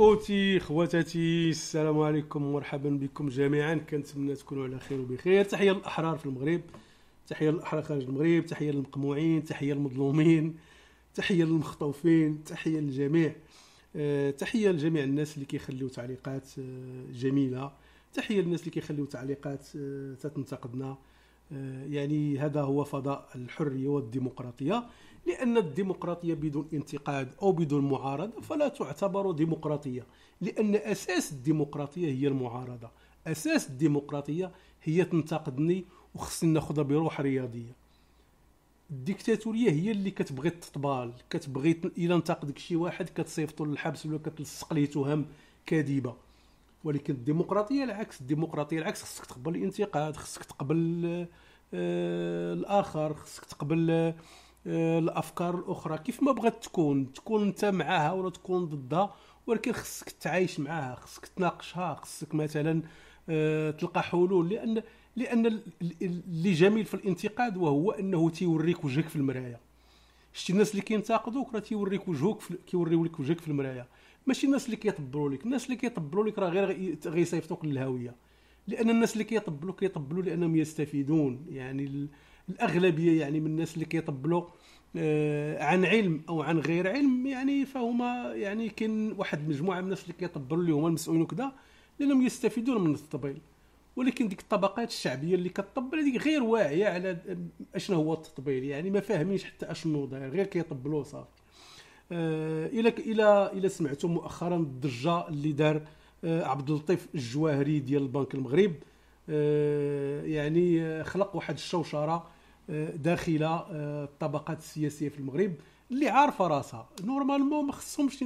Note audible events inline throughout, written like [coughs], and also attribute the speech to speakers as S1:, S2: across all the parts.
S1: خوتي خواتاتي السلام عليكم ومرحبا بكم جميعا كنتمنى تكونوا على خير وبخير تحيه للاحرار في المغرب تحيه للاحرار خارج المغرب تحيه للمقموعين تحيه للمظلومين تحيه للمخطوفين تحيه للجميع آه، تحيه لجميع الناس اللي كيخليو تعليقات آه، جميله تحيه للناس اللي كيخليو تعليقات أه تتنتقدنا آه، يعني هذا هو فضاء الحريه والديمقراطيه لان الديمقراطيه بدون انتقاد او بدون معارضه فلا تعتبر ديمقراطيه لان اساس الديمقراطيه هي المعارضه اساس الديمقراطيه هي تنتقدني وخصني ناخذها بروح رياضيه الديكتاتوريه هي اللي كتبغي تطبال كتبغي الا انتقدك شي واحد كتصيفطو للحبس ولا كتلصق ليه تهم كاذبه ولكن الديمقراطيه العكس الديمقراطيه العكس خصك تقبل الانتقاد خصك تقبل آه، الاخر خصك تقبل آه، الافكار الاخرى كيف ما بغات تكون تكون انت معاها ولا تكون ضدها ولكن خصك تعايش معاها خصك تناقشها خصك مثلا آه، تلقى حلول لان لان اللي جميل في الانتقاد وهو انه تيوريك وجهك في المرايه شتي الناس اللي كينتقدوك راه تيوريك وجهك كيوريو لك وجهك في المرايه ماشي الناس اللي كيطبروا لك الناس اللي كيطبروا لك راه غير غيصيفطوك للهويه لان الناس اللي كيطبلوا كيطبلوا لانهم يستفيدون يعني الاغلبيه يعني من الناس اللي كيطبلوا آه، عن علم او عن غير علم يعني فهما يعني كاين واحد المجموعه من الناس اللي كيطبلوا اللي هما المسؤولين وكذا لانهم يستفيدون من التطبيل ولكن ديك الطبقات الشعبيه اللي كتطبل هذيك غير واعيه على اشنو هو التطبيل يعني ما فاهمينش حتى اشنو داير غير كيطبلوا صافي آه، الى الى الى سمعتوا مؤخرا الضجه اللي دار آه، عبد اللطيف الجواهري ديال البنك المغرب آه، يعني آه، خلق واحد الشوشره داخل الطبقات السياسيه في المغرب اللي عارفه راسها نورمالمون ما خصهمش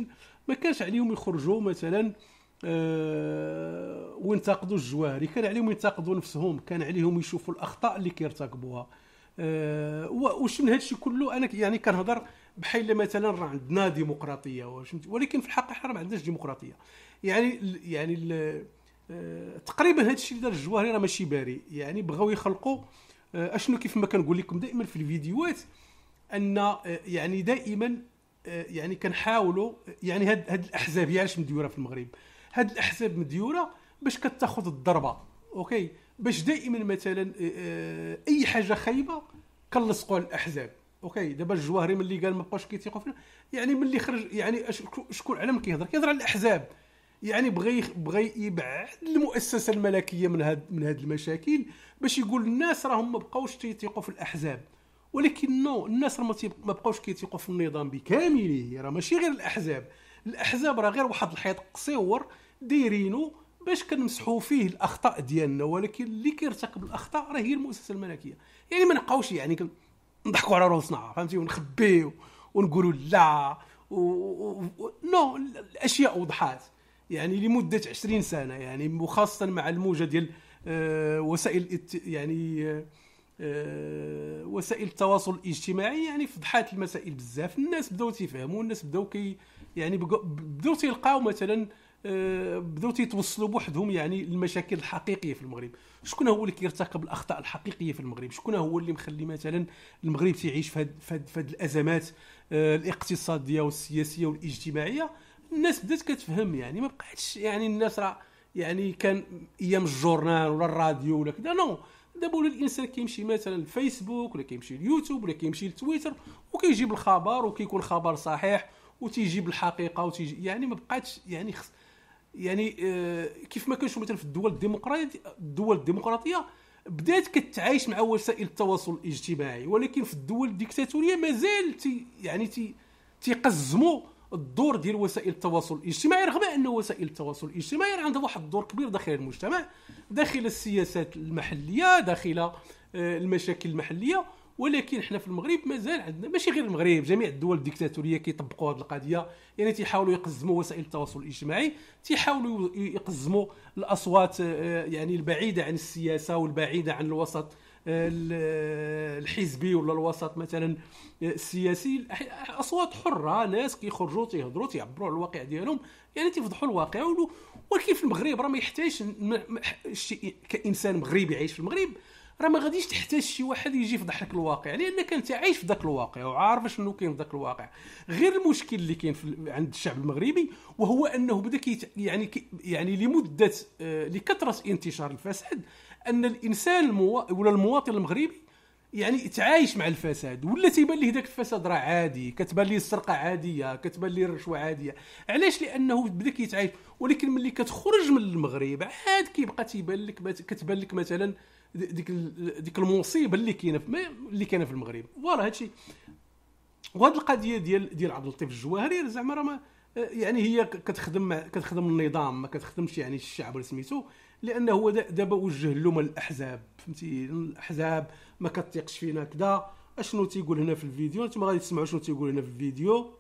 S1: ما كانش عليهم يخرجوا مثلا وينتقدوا الجواهري كان عليهم ينتقدوا نفسهم كان عليهم يشوفوا الاخطاء اللي كيرتكبوها وش من هادشي كله انا يعني كنهضر بحال مثلا راه عندنا ديمقراطيه ولكن في الحقيقه حنا ما عندناش ديمقراطيه يعني يعني آه، تقريبا هذا الشيء اللي دار الجواهري راه ماشي باري يعني بغاو يخلقوا آه، اشنو كيف ما كنقول لكم دائما في الفيديوهات ان آه، يعني دائما يعني كنحاولوا يعني هاد هاد الاحزاب هي علاش مديوره في المغرب هاد الاحزاب مديوره باش كتاخذ الضربه اوكي باش دائما مثلا اي حاجه خايبه كنلصقوا على الاحزاب اوكي دابا الجواهري ملي قال ما بقاش كيثيقوا فيه يعني ملي خرج يعني شكون على من كيهضر كيهضر على الاحزاب يعني بغى بغى يبعد المؤسسه الملكيه من هاد من هاد المشاكل باش يقول الناس راهم ما بقاوش تيثيقوا في الاحزاب ولكن نو الناس راه ما بقاوش كيثيقوا في النظام بكامله راه ماشي غير الاحزاب الاحزاب راه غير واحد الحيط قصيور دايرينو باش كنمسحوا فيه الاخطاء ديالنا ولكن اللي كيرتكب الاخطاء راه هي المؤسسه الملكيه يعني ما نبقاوش يعني كن نضحكوا على روسنا فهمتي ونخبيو ونقولوا لا و... و... نو الاشياء وضحات يعني لمده 20 سنه يعني وخاصه مع الموجه ديال آه، وسائل يعني آه، آه، وسائل التواصل الاجتماعي يعني فضحات المسائل بزاف الناس بداو تيفهموا الناس بداو كي يعني بداو تيلقاو مثلا آه، بداو تيتوصلوا بوحدهم يعني المشاكل الحقيقيه في المغرب شكون هو اللي كيرتكب الاخطاء الحقيقيه في المغرب شكون هو اللي مخلي مثلا المغرب تيعيش في هاد الازمات آه، الاقتصاديه والسياسيه والاجتماعيه الناس بدات كتفهم يعني ما بقاتش يعني الناس راه يعني كان ايام الجورنال ولا الراديو ولا كذا نو دابا ولا الانسان كيمشي مثلا الفيسبوك ولا كيمشي اليوتيوب ولا كيمشي لتويتر وكيجيب الخبر وكيكون خبر صحيح وتيجيب الحقيقه وتيجي يعني ما بقاتش يعني خص يعني آه، كيف ما كنشوف مثلا في الدول الديمقراطيه الدول الديمقراطيه بدات كتعايش مع وسائل التواصل الاجتماعي ولكن في الدول الديكتاتوريه مازال تي يعني تي تيقزموا الدور ديال وسائل التواصل الاجتماعي رغم ان وسائل التواصل الاجتماعي عندها واحد الدور كبير داخل المجتمع داخل السياسات المحليه داخل آه، المشاكل المحليه ولكن حنا في المغرب مازال عندنا ماشي غير المغرب جميع الدول الديكتاتوريه كيطبقوا هذه القضيه يعني تيحاولوا يقزموا وسائل التواصل الاجتماعي تيحاولوا يقزموا الاصوات آه، يعني البعيده عن السياسه والبعيده عن الوسط آه، آه، الحزبي ولا الوسط مثلا السياسي اصوات حره ناس كيخرجوا تيهضروا تيعبروا على الواقع ديالهم يعني تيفضحوا الواقع ولكن في المغرب راه ما يحتاجش كانسان مغربي عايش في المغرب راه ما غاديش تحتاج شي واحد يجي يفضحك الواقع لانك انت عايش في ذاك الواقع وعارف شنو كاين في ذاك الواقع غير المشكل اللي كاين عند الشعب المغربي وهو انه بدا يعني كي يعني لمده آه، لكثره انتشار الفساد ان الانسان المو... ولا المواطن المغربي يعني تعايش مع الفساد ولا تيبان ليه داك الفساد راه عادي كتبان ليه السرقه عاديه كتبان ليه الرشوه عاديه علاش لانه بدا كيتعايش ولكن ملي كتخرج من المغرب عاد كيبقى تيبان لك كتبان لك مثلا ديك ديك المصيبه اللي كاينه اللي كاينه في المغرب فوالا هادشي وهاد القضيه ديال ديال عبد اللطيف الجواهري زعما راه يعني هي كتخدم كتخدم النظام ما كتخدمش يعني الشعب ولا سميتو لانه هو دابا وجه اللوم الاحزاب فهمتي الاحزاب ما كتيقش فينا كذا اشنو تيقول هنا في الفيديو انتم غادي تسمعوا شنو تيقول هنا في الفيديو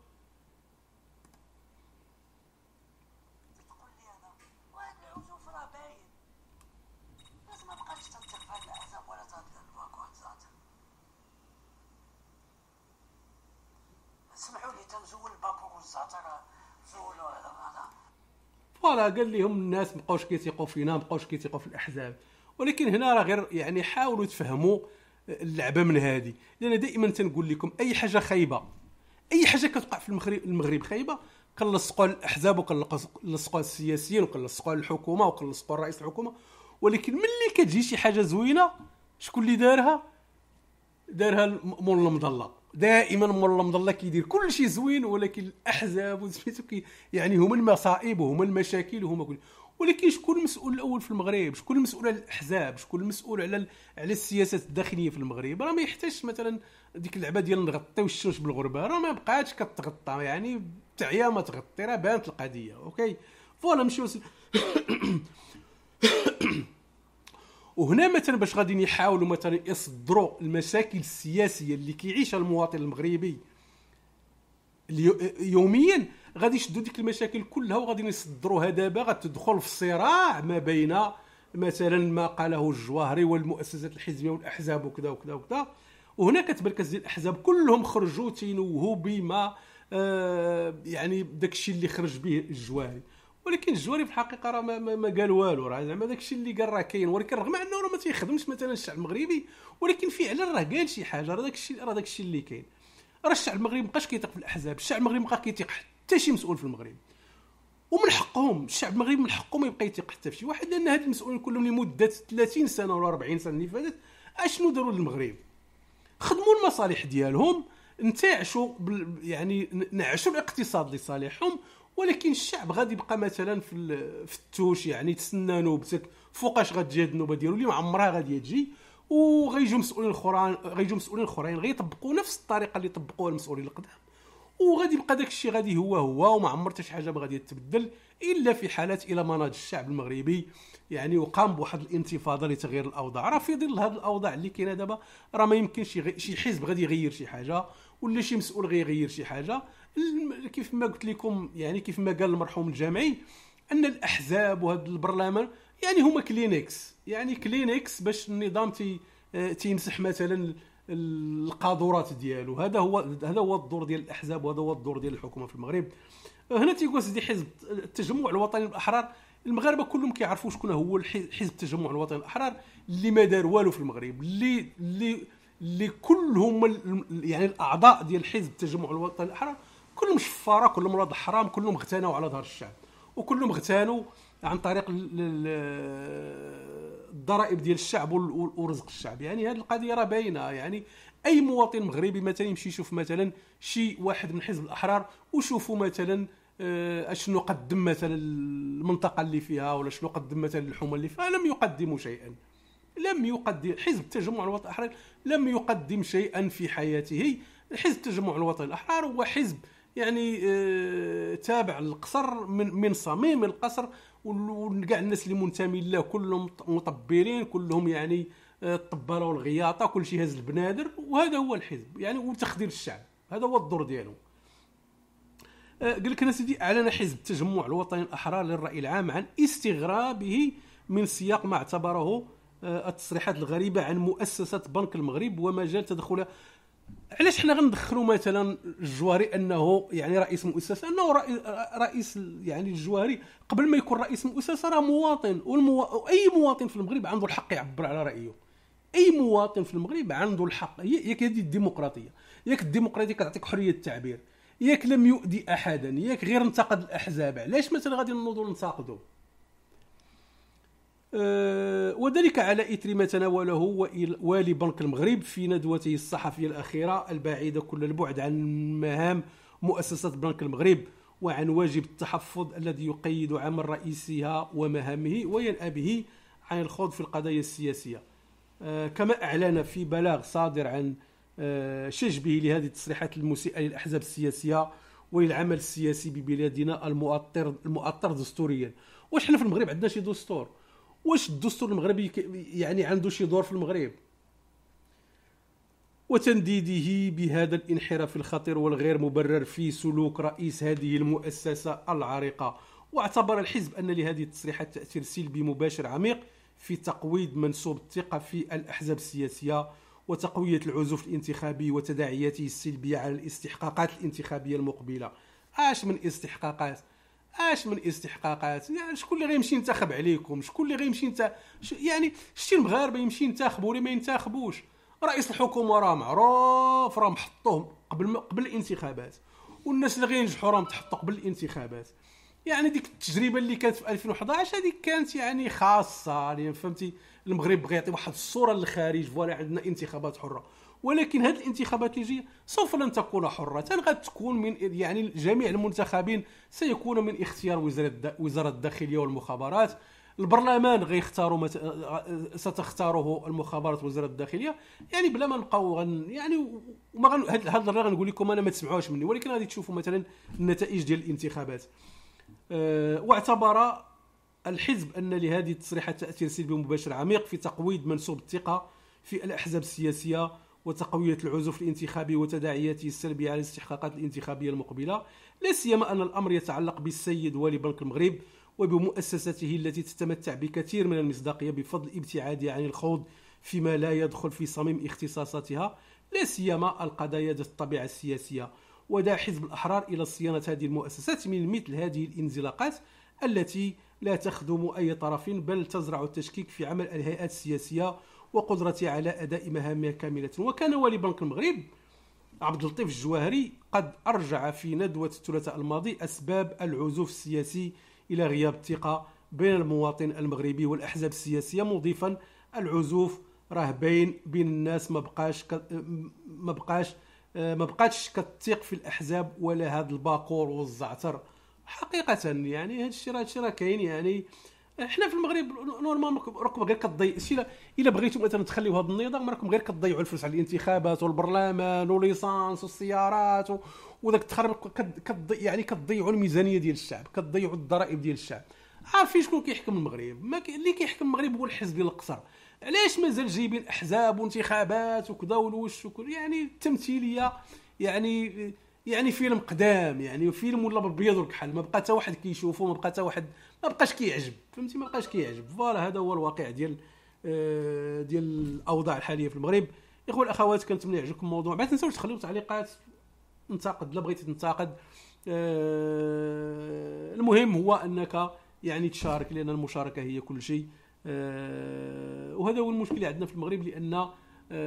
S1: راه قال لهم الناس مابقاوش كيثيقوا فينا مابقاوش كيثيقوا في الاحزاب ولكن هنا راه غير يعني حاولوا تفهموا اللعبه من هذه لان دائما تنقول لكم اي حاجه خايبه اي حاجه كتوقع في المغرب المغرب خايبه كنلصقوا الاحزاب وكنلصقوا السياسيين وكنلصقوا الحكومه وكنلصقوا رئيس الحكومه ولكن ملي كتجي شي حاجه زوينه شكون اللي دارها دارها مول المظله دائما مولا المظله كيدير كل شيء زوين ولكن الاحزاب وسميتو يعني هما المصائب وهما المشاكل وهما كل ولكن شكون المسؤول الاول في المغرب شكون المسؤول على الاحزاب شكون المسؤول على على السياسات الداخليه في المغرب راه ما يحتاجش مثلا ديك اللعبه ديال نغطيو الشوش بالغربه راه ما بقاتش كتغطى يعني تعيا ما تغطي راه بانت القضيه اوكي فوالا نمشيو [coughs] [coughs] وهنا مثلا باش غادي يحاولوا مثلا يصدروا المشاكل السياسيه اللي كيعيشها المواطن المغربي يوميا غادي يشدوا ديك المشاكل كلها وغادي يصدروها دابا غتدخل في صراع ما بين مثلا ما قاله الجواهري والمؤسسات الحزبيه والاحزاب وكذا وكذا وكذا وهنا كتبان ديال الاحزاب كلهم خرجوا تينوهوا بما آه يعني داكشي اللي خرج به الجواهري ولكن الجواري في الحقيقه راه ما, ما, ما قال والو راه زعما داك الشيء اللي قال راه كاين ولكن رغم انه راه ما تيخدمش مثلا الشعب المغربي ولكن فعلا راه قال شي حاجه راه داك الشيء راه داك الشيء اللي كاين راه الشعب المغربي مابقاش كيثق في الاحزاب الشعب المغربي مابقى كيثق حتى شي مسؤول في المغرب ومن حقهم الشعب المغربي من حقه يبقى يثق حتى في شي واحد لان هاد المسؤولين كلهم لمده 30 سنه ولا 40 سنه اللي فاتت اشنو داروا للمغرب خدموا المصالح ديالهم نتاعشوا يعني نعشوا الاقتصاد لصالحهم ولكن الشعب غادي يبقى مثلا في التوش يعني تسنى نوبتك فوقاش غتجي هاد النوبه ديالو اللي ما عمرها غادي تجي وغيجيو مسؤولين الاخرين غيجيو مسؤولين الاخرين غيطبقوا نفس الطريقه اللي طبقوها المسؤولين القدام وغادي يبقى داك الشيء غادي هو هو وما عمر حتى شي حاجه ما غادي تتبدل الا في حالات الى ما ناض الشعب المغربي يعني وقام بواحد الانتفاضه لتغيير الاوضاع راه في ظل هذه الاوضاع اللي كاينه دابا راه ما يمكنش شي حزب غادي يغير شي حاجه ولا شي مسؤول غيغير شي حاجه كيف ما قلت لكم يعني كيف ما قال المرحوم الجامعي ان الاحزاب وهذا البرلمان يعني هما كلينكس يعني كلينكس باش النظام تي تيمسح مثلا القاذورات ديالو هذا هو هذا هو الدور ديال الاحزاب وهذا هو الدور ديال الحكومه في المغرب هنا تيقول سيدي حزب التجمع الوطني الاحرار المغاربه كلهم كيعرفوا شكون هو حزب التجمع الوطني الاحرار اللي ما دار والو في المغرب اللي اللي اللي كلهم يعني الاعضاء ديال حزب التجمع الوطني الاحرار كلهم شفاره كلهم ولاد حرام كلهم اغتنوا على ظهر الشعب وكلهم اغتنوا عن طريق الضرائب ديال الشعب ورزق الشعب يعني هذه القضيه راه باينه يعني اي مواطن مغربي مثلا يمشي يشوف مثلا شي واحد من حزب الاحرار وشوفوا مثلا آه، اشنو قدم مثلا المنطقه اللي فيها ولا شنو قدم مثلا الحومه اللي فيها لم يقدموا شيئا لم يقدم حزب التجمع الوطني الاحرار لم يقدم شيئا في حياته حزب التجمع الوطني الاحرار هو حزب يعني آه، تابع للقصر من من صميم القصر وكاع الناس اللي منتمين له كلهم مطبرين كلهم يعني آه، الطباله والغياطه كل شيء هز البنادر وهذا هو الحزب يعني وتخدير الشعب هذا هو الدور ديالو آه، قال لك سيدي اعلن حزب التجمع الوطني الاحرار للراي العام عن استغرابه من سياق ما اعتبره التصريحات الغريبه عن مؤسسه بنك المغرب ومجال تدخلها علاش حنا غندخلوا مثلا الجواري انه يعني رئيس مؤسسه انه رئيس يعني الجواري قبل ما يكون رئيس مؤسسه راه مواطن والمو... واي مواطن في المغرب عنده الحق يعبر على رايه اي مواطن في المغرب عنده الحق ياك هذه الديمقراطيه ياك الديمقراطيه كتعطيك حريه التعبير ياك لم يؤذي احدا ياك غير انتقد الاحزاب علاش مثلا غادي نوضوا ننتقدوا آه، وذلك على إثر ما تناوله والي بنك المغرب في ندوته الصحفية الأخيرة البعيدة كل البعد عن مهام مؤسسة بنك المغرب وعن واجب التحفظ الذي يقيد عمل رئيسها ومهامه وينأى به عن الخوض في القضايا السياسية آه، كما أعلن في بلاغ صادر عن آه، شجبه لهذه التصريحات المسيئة للأحزاب السياسية وللعمل السياسي ببلادنا المؤطر المؤطر دستوريا واش حنا في المغرب عندنا شي دستور واش الدستور المغربي يعني عنده شي دور في المغرب وتنديده بهذا الانحراف الخطير والغير مبرر في سلوك رئيس هذه المؤسسة العريقة واعتبر الحزب أن لهذه التصريحات تأثير سلبي مباشر عميق في تقويض منسوب الثقة في الأحزاب السياسية وتقوية العزوف الانتخابي وتداعياته السلبية على الاستحقاقات الانتخابية المقبلة اش من استحقاقات اش من استحقاقات يعني شكون اللي غيمشي ينتخب عليكم شكون اللي غيمشي ينت... يعني شتي المغاربه يمشي ينتخبوا ولا ما ينتخبوش رئيس الحكومه راه معروف راه محطوه قبل قبل الانتخابات والناس اللي غينجحوا راهم تحطوا قبل الانتخابات يعني ديك التجربه اللي كانت في 2011 هذيك كانت يعني خاصه يعني فهمتي المغرب بغى يعطي واحد الصوره للخارج فوالا عندنا انتخابات حره ولكن هذه الانتخابات اللي جايه سوف لن تكون حره تكون من يعني جميع المنتخبين سيكون من اختيار وزاره وزاره الداخليه والمخابرات البرلمان غيختاروا مت... آه، ستختاره المخابرات وزاره الداخليه يعني بلا ما نبقاو غن... يعني وما غن... هاد الهضره غنقول لكم انا ما تسمعوهاش مني ولكن غادي تشوفوا مثلا النتائج ديال الانتخابات أه... واعتبر الحزب ان لهذه التصريحات تاثير سلبي مباشر عميق في تقويض منسوب الثقه في الاحزاب السياسيه وتقوية العزوف الانتخابي وتداعياته السلبية على الاستحقاقات الانتخابية المقبلة لا سيما أن الأمر يتعلق بالسيد والي بنك المغرب وبمؤسسته التي تتمتع بكثير من المصداقية بفضل ابتعادها عن الخوض فيما لا يدخل في صميم اختصاصاتها لا سيما القضايا ذات الطبيعة السياسية ودعا حزب الأحرار إلى صيانة هذه المؤسسات من مثل هذه الانزلاقات التي لا تخدم أي طرف بل تزرع التشكيك في عمل الهيئات السياسية وقدرته على أداء مهامها كاملة وكان والي بنك المغرب عبد اللطيف الجواهري قد أرجع في ندوة الثلاثاء الماضي أسباب العزوف السياسي إلى غياب الثقة بين المواطن المغربي والأحزاب السياسية مضيفا العزوف راه باين بين الناس ما بقاش ما بقاش ما بقاتش كتثق في الاحزاب ولا هذا الباقور والزعتر حقيقه يعني هذا الشيء راه كاين يعني حنا في المغرب نورمالمون راكم غير كتضيع الا الا بغيتوا مثلا تخليوا هذا النظام راكم غير كتضيعوا الفلوس على الانتخابات والبرلمان وليسانس والسيارات و... وذاك التخربيق كتضيع يعني كتضيعوا الميزانيه ديال الشعب كتضيعوا الضرائب ديال الشعب عارفين شكون كيحكم المغرب ما كي... اللي كيحكم المغرب هو الحزب ديال القصر علاش مازال جايبين احزاب وانتخابات وكذا والوش وكل يعني التمثيليه يعني يعني فيلم قدام يعني فيلم ولا بالبيض والكحل ما بقى حتى واحد كيشوفه ما بقى حتى واحد ما بقاش كيعجب فهمتي ما بقاش كيعجب فوالا هذا هو الواقع ديال آه، ديال الاوضاع الحاليه في المغرب اخوه الاخوات كنتمنى يعجبكم الموضوع ما تنساوش تخليو تعليقات انتقد لا بغيتي تنتقد أه المهم هو انك يعني تشارك لان المشاركه هي كل شيء أه وهذا هو المشكل عندنا في المغرب لان أه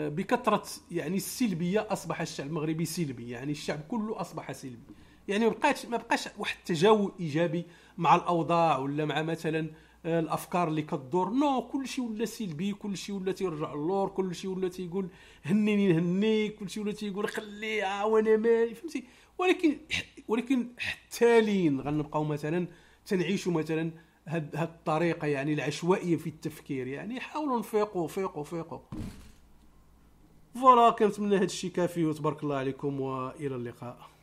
S1: بكثره يعني السلبيه اصبح الشعب المغربي سلبي يعني الشعب كله اصبح سلبي يعني ما بقاش ما بقاش واحد التجاوب ايجابي مع الاوضاع ولا مع مثلا آه، الافكار اللي كتدور نو no, كلشي ولا سلبي كلشي ولا تيرجع كل كلشي ولا تيقول هنيني كل كلشي ولا تيقول خليها آه، وانا مالي فهمتي ولكن ولكن حتى لين غنبقاو مثلا تنعيشوا مثلا هاد هاد الطريقه يعني العشوائيه في التفكير يعني حاولوا نفيقوا فيقوا فيقوا فوالا كنتمنى هاد الشيء كافي وتبارك الله عليكم والى اللقاء